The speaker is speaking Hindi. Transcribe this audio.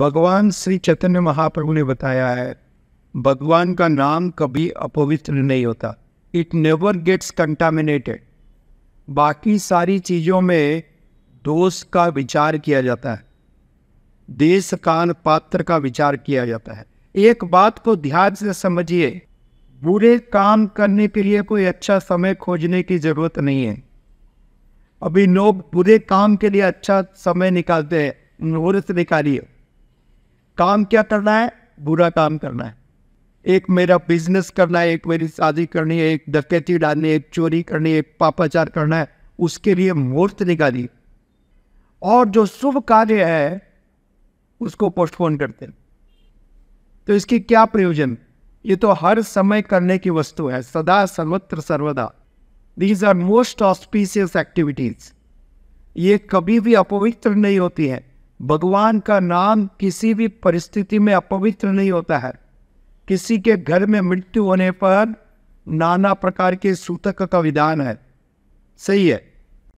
भगवान श्री चैतन्य महाप्रभु ने बताया है भगवान का नाम कभी अपवित्र नहीं होता इट नेवर गेट्स कंटामिनेटेड बाकी सारी चीज़ों में दोष का विचार किया जाता है देश काल पात्र का विचार किया जाता है एक बात को ध्यान से समझिए बुरे काम करने के लिए कोई अच्छा समय खोजने की ज़रूरत नहीं है अभी लोग बुरे काम के लिए अच्छा समय निकालते हैं मुहूर्त निकालिए काम क्या करना है बुरा काम करना है एक मेरा बिजनेस करना है एक मेरी शादी करनी है एक डकैती डालनी है एक चोरी करनी है एक पापाचार करना है उसके लिए मुहूर्त निकाली और जो शुभ कार्य है उसको पोस्टपोन करते हैं तो इसकी क्या प्रयोजन ये तो हर समय करने की वस्तु है सदा सर्वत्र सर्वदा these are most auspicious activities ये कभी भी अपवित्र नहीं होती है भगवान का नाम किसी भी परिस्थिति में अपवित्र नहीं होता है किसी के घर में मृत्यु होने पर नाना प्रकार के सूतक का विधान है सही है